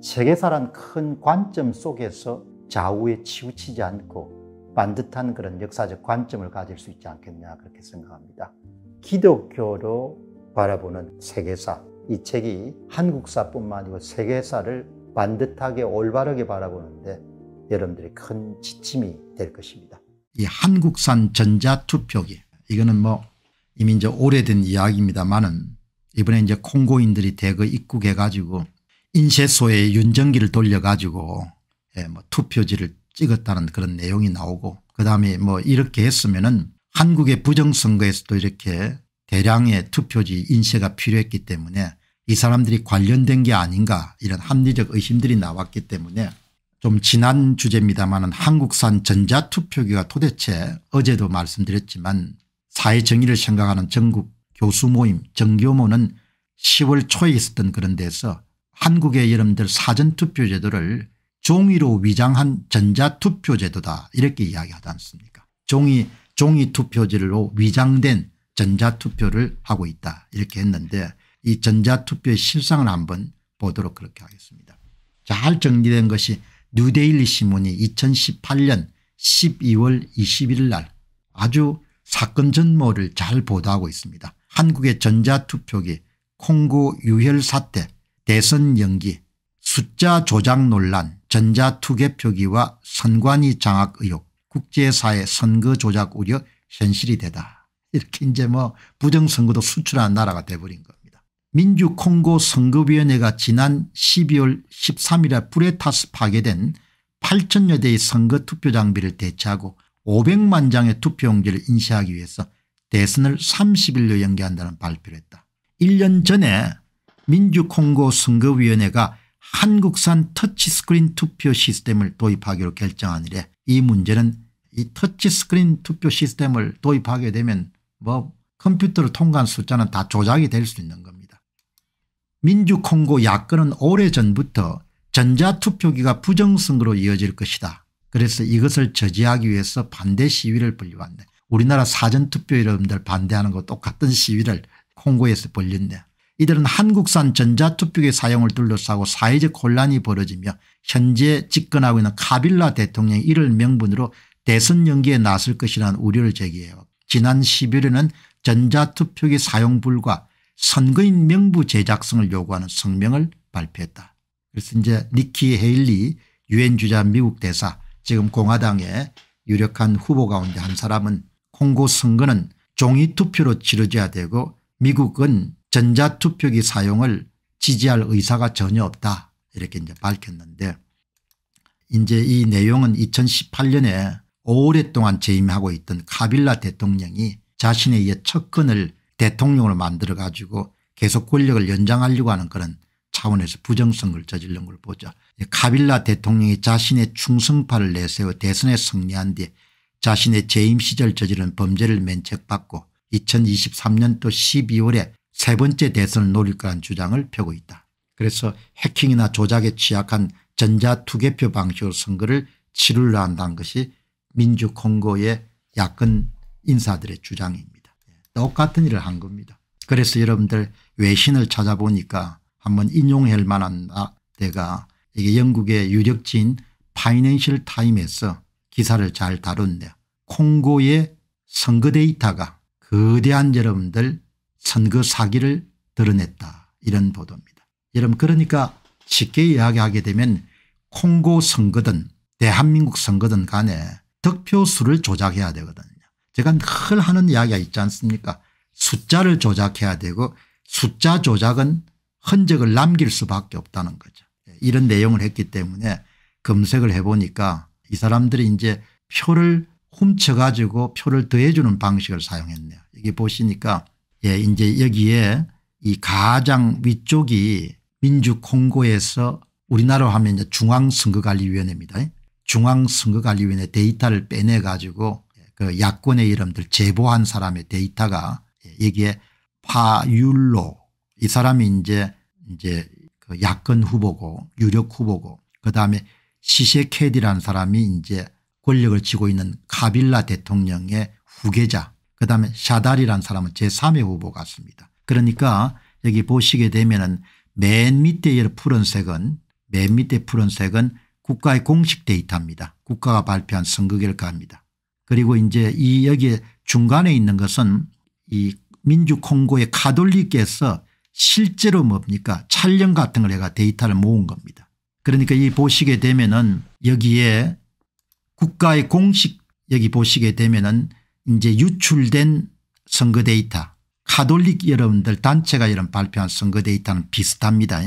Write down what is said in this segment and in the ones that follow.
세계사란 큰 관점 속에서 좌우에 치우치지 않고 반듯한 그런 역사적 관점을 가질 수 있지 않겠냐 그렇게 생각합니다. 기독교로 바라보는 세계사 이 책이 한국사뿐만 아니고 세계사를 반듯하게 올바르게 바라보는데 여러분들이 큰 지침이 될 것입니다. 이 한국산 전자투표기 이거는 뭐 이미 이제 오래된 이야기입니다만은 이번에 이제 콩고인들이 대거 입국해 가지고 인쇄소에 윤정기를 돌려가지고 예, 뭐 투표지를 찍었다는 그런 내용이 나오고 그다음에 뭐 이렇게 했으면은 한국의 부정선거에서도 이렇게 대량의 투표지 인쇄가 필요했기 때문에 이 사람들이 관련된 게 아닌가 이런 합리적 의심들이 나왔기 때문에 좀 지난 주제입니다마는 한국산 전자투표기가 도대체 어제도 말씀드렸지만 사회정의를 생각하는 전국 교수 모임 정교모는 10월 초에 있었던 그런 데서 한국의 여러분들 사전투표 제도를 종이로 위장한 전자투표 제도다 이렇게 이야기하지 않습니까 종이 종이 투표지로 위장된 전자투표를 하고 있다 이렇게 했는데 이 전자투표의 실상을 한번 보도록 그렇게 하겠습니다. 잘 정리된 것이 뉴데일리 신문이 2018년 12월 21일 날 아주 사건 전모를 잘 보도하고 있습니다. 한국의 전자투표기 콩고 유혈 사태 대선 연기, 숫자 조작 논란, 전자투개 표기와 선관위 장악 의혹, 국제사회 선거 조작 우려 현실이 되다. 이렇게 이제 뭐 부정선거도 수출한 나라가 돼버린 겁니다. 민주콩고 선거위원회가 지난 12월 13일에 불에 타서 파괴된 8천여 대의 선거 투표 장비를 대체하고 500만 장의 투표용지를 인쇄하기 위해서 대선을 30일로 연기한다는 발표를 했다. 1년 전에 민주콩고 선거위원회가 한국산 터치스크린 투표 시스템을 도입하기로 결정한 이래 이 문제는 이 터치스크린 투표 시스템을 도입하게 되면 뭐 컴퓨터를 통과한 숫자는 다 조작이 될 수 있는 겁니다. 민주콩고 야권은 오래전부터 전자투표기가 부정선거로 이어질 것이다. 그래서 이것을 저지하기 위해서 반대 시위를 벌려왔네. 우리나라 사전투표 여러분들 반대하는 것 똑같은 시위를 콩고에서 벌렸네. 이들은 한국산 전자투표기 사용을 둘러싸고 사회적 혼란이 벌어지며 현재 집권하고 있는 카빌라 대통령이 이를 명분으로 대선 연기에 나설 것이라는 우려를 제기해요. 지난 1 1일에는 전자투표기 사용 불과 선거인 명부 제작성을 요구하는 성명을 발표했다. 그래서 이제 니키 헤일리 유엔 주자 미국 대사 지금 공화당의 유력한 후보 가운데 한 사람은 콩고 선거는 종이 투표로 치러져야 되고 미국은 전자투표기 사용을 지지할 의사가 전혀 없다 이렇게 이제 밝혔는데 이제 이 내용은 2018년에 오랫동안 재임하고 있던 카빌라 대통령이 자신의 옛근을 대통령으로 만들어 가지고 계속 권력을 연장하려고 하는 그런 차원에서 부정성을 저질른 걸 보죠. 카빌라 대통령이 자신의 충성파를 내세워 대선에 승리한 뒤 자신의 재임 시절 저지른 범죄를 면책받고 2023년도 12월에 세 번째 대선을 노릴 거란 주장을 펴고 있다. 그래서 해킹이나 조작에 취약한 전자투개표 방식으로 선거를 치르려 한다는 것이 민주콩고의 야권 인사들의 주장입니다. 똑같은 일을 한 겁니다. 그래서 여러분들 외신을 찾아보니까 한번 인용할 만한 데가 이게 영국의 유력지인 파이낸셜 타임에서 기사를 잘 다뤘네요. 콩고의 선거 데이터가 거대한 여러분들 선거 그 사기를 드러냈다 이런 보도입니다. 여러분 그러니까 쉽게 이야기하게 되면 콩고 선거든 대한민국 선거든 간에 득표수를 조작해야 되거든요. 제가 늘 하는 이야기가 있지 않습니까 숫자를 조작해야 되고 숫자 조작은 흔적을 남길 수밖에 없다는 거죠. 예, 이런 내용을 했기 때문에 검색을 해보니까 이 사람들이 이제 표를 훔쳐가지고 표를 더해주는 방식을 사용했네요. 여기 보시니까 예, 이제 여기에 이 가장 위쪽이 민주콩고에서 우리나라로 하면 이제 중앙선거관리위원회입니다. 중앙선거관리위원회 데이터를 빼내 가지고 그 야권의 이름들 제보한 사람의 데이터가 예, 여기에 파율로 이 사람이 이제 이제 그 야권 후보고 유력 후보고 그다음에 시세케디라는 사람이 이제 권력을 쥐고 있는 카빌라 대통령의 후계자 그다음에 샤달이라는 사람은 제3의 후보 같습니다. 그러니까 여기 보시게 되면 은맨 밑에 푸른색은 맨 밑에 푸른색은 국가의 공식 데이터입니다. 국가가 발표한 선거 결과입니다. 그리고 이제 이여기 중간에 있는 것은 이 민주 콩고의 카톨릭에서 실제로 뭡니까 촬영 같은 걸 해가 데이터를 모은 겁니다. 그러니까 이 보시게 되면은 여기에 국가의 공식 여기 보시게 되면은 이제 유출된 선거 데이터 카톨릭 여러분들 단체가 이런 발표한 선거 데이터는 비슷합니다.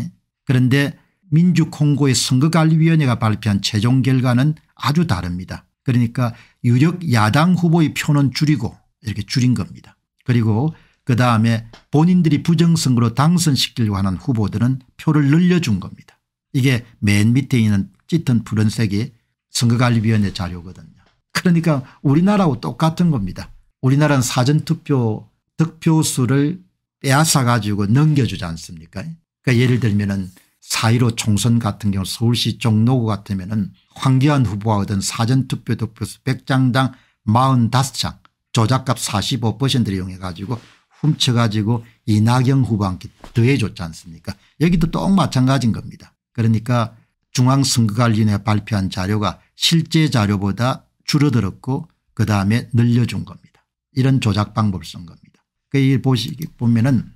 그런데 민주콩고의 선거관리위원회가 발표한 최종 결과는 아주 다릅니다. 그러니까 유력 야당 후보의 표는 줄이고 이렇게 줄인 겁니다. 그리고 그다음에 본인들이 부정선거로 당선시키려고 하는 후보들은 표를 늘려준 겁니다. 이게 맨 밑에 있는 짙은 푸른색이 선거관리위원회 자료거든요. 그러니까 우리나라하고 똑같은 겁니다. 우리나라는 사전투표 득표수를 빼앗아 가지고 넘겨주지 않습니까 그러니까 예를 들면 은4.15 총선 같은 경우 서울시 종로구 같으면 은 황교안 후보가 얻은 사전투표 득표수 100장당 45장 조작값 45%를 이용해 가지고 훔쳐 가지고 이낙연 후보한테 더해 줬지 않습니까 여기도 똑 마찬가지인 겁니다. 그러니까 중앙선거관리위원회 발표한 자료가 실제 자료보다 줄어들었고 그 다음에 늘려준 겁니다. 이런 조작 방법을 쓴 겁니다. 그이 보시기 보면은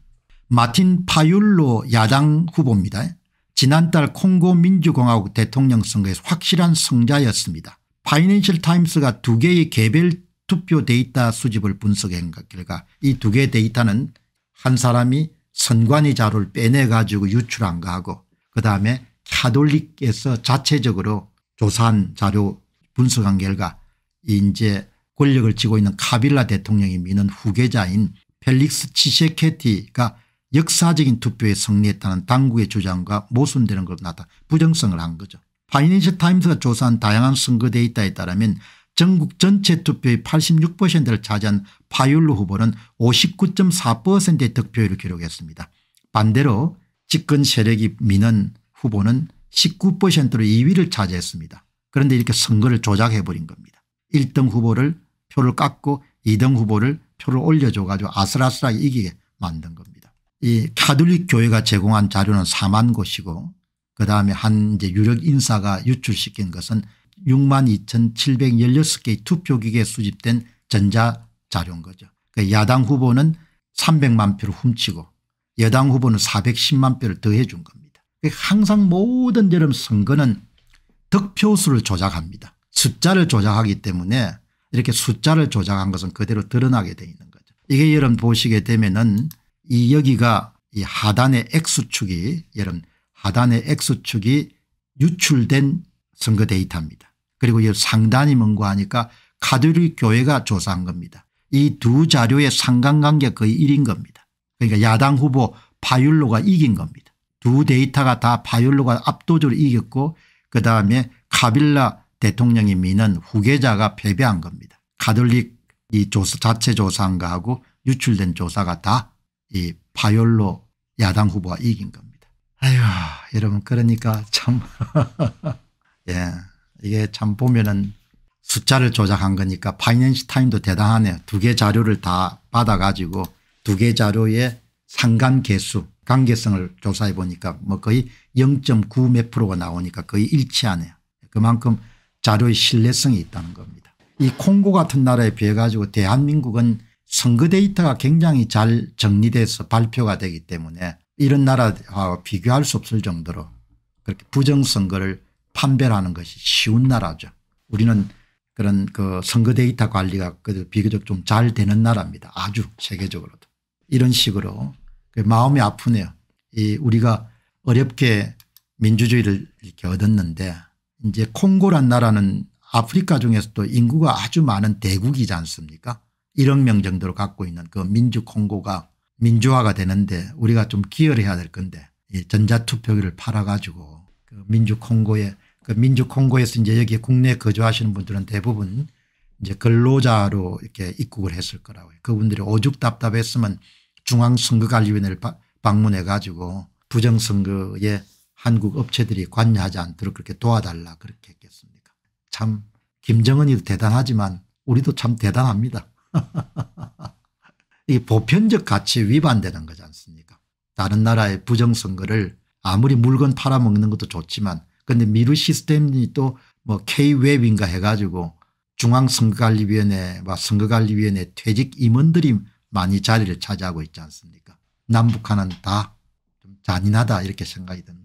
마틴 파율로 야당 후보입니다. 지난달 콩고 민주공화국 대통령 선거에서 확실한 승자였습니다 파이낸셜 타임스가 두 개의 개별 투표 데이터 수집을 분석한 결과 이 두 개의 데이터는 한 사람이 선관위 자료를 빼내 가지고 유출한 거하고 그다음에 카톨릭에서 자체적으로 조사한 자료 분석한 결과 이제 권력을 쥐고 있는 카빌라 대통령이 미는 후계자인 펠릭스 치셰케티가 역사적인 투표에 승리했다는 당국의 주장과 모순되는 것 나타 부정성을 한 거죠. 파이낸셜 타임스가 조사한 다양한 선거 데이터에 따르면 전국 전체 투표의 86%를 차지한 파율로 후보는 59.4%의 득표율을 기록했습니다. 반대로 집권 세력이 미는 후보는 19%로 2위를 차지했습니다. 그런데 이렇게 선거를 조작해버린 겁니다. 1등 후보를 표를 깎고 2등 후보를 표를 올려줘 가지고 아슬아슬하게 이기게 만든 겁니다. 이 카톨릭 교회가 제공한 자료는 4만 곳이고 그다음에 한 이제 유력 인사가 유출시킨 것은 6만 2716개의 투표기계 수집된 전자자료인 거죠. 그 야당 후보는 300만 표를 훔치고 여당 후보는 410만 표를 더해 준 겁니다. 항상 모든 여름 선거는 득표수를 조작합니다. 숫자를 조작하기 때문에 이렇게 숫자를 조작한 것은 그대로 드러나게 돼 있는 거죠. 이게 여러분 보시게 되면은 이 여기가 이 하단의 X축이 여러분 하단의 X축이 유출된 선거 데이터입니다. 그리고 이 상단이 뭔가 하니까 카톨릭 교회가 조사한 겁니다. 이 두 자료의 상관관계 거의 1인 겁니다. 그러니까 야당 후보 파율로가 이긴 겁니다. 두 데이터가 다 파율로가 압도적으로 이겼고 그다음에 카빌라 대통령이 미는 후계자가 패배한 겁니다. 가톨릭 이 조사 자체 조사한 거하고 유출된 조사가 다 이 파열로 야당 후보가 이긴 겁니다. 아휴 여러분 그러니까 참 예, 이게 참 보면은 숫자를 조작한 거니까 파이낸시 타임도 대단하네요. 두 개 자료를 다 받아가지고 두 개 자료의 상관 개수 관계성을 조사해 보니까 뭐 거의 0.9 몇 프로가 나오니까 거의 일치하네요. 그만큼 자료의 신뢰성이 있다는 겁니다. 이 콩고 같은 나라에 비해 가지고 대한민국은 선거 데이터가 굉장히 잘 정리돼서 발표가 되기 때문에 이런 나라와 비교할 수 없을 정도로 그렇게 부정선거를 판별하는 것이 쉬운 나라죠. 우리는 그런 그 선거 데이터 관리가 비교적 좀 잘 되는 나라입니다. 아주 세계적으로도. 이런 식으로 그 마음이 아프네요. 이 우리가 어렵게 민주주의를 이렇게 얻었는데 이제 콩고란 나라는 아프리카 중에서도 인구가 아주 많은 대국이지 않습니까 1억 명정도를 갖고 있는 그 민주 콩고가 민주화가 되는데 우리가 좀 기여해야 를될 건데 전자투표기를 팔아가지고 그 민주 콩고에 그 민주 콩고에서 이제 여기 국내 거주하시는 분들은 대부분 이제 근로자로 이렇게 입국을 했을 거라고요. 그분들이 오죽 답답했으면 중앙선거관리위원회를 방문해 가지고 부정선거에 한국 업체들이 관여하지 않도록 그렇게 도와달라 그렇게 했겠습니까 참 김정은이도 대단하지만 우리도 참 대단합니다. 이 보편적 가치에 위반되는 거지 않습니까 다른 나라의 부정선거를 아무리 물건 팔아먹는 것도 좋지만 그런데 미루 시스템이 또 뭐 K웹인가 해가지고 중앙선거관리위원회와 선거관리위원회 퇴직 임원들이 많이 자리를 차지하고 있지 않습니까 남북한은 다 좀 잔인하다 이렇게 생각이 듭니다.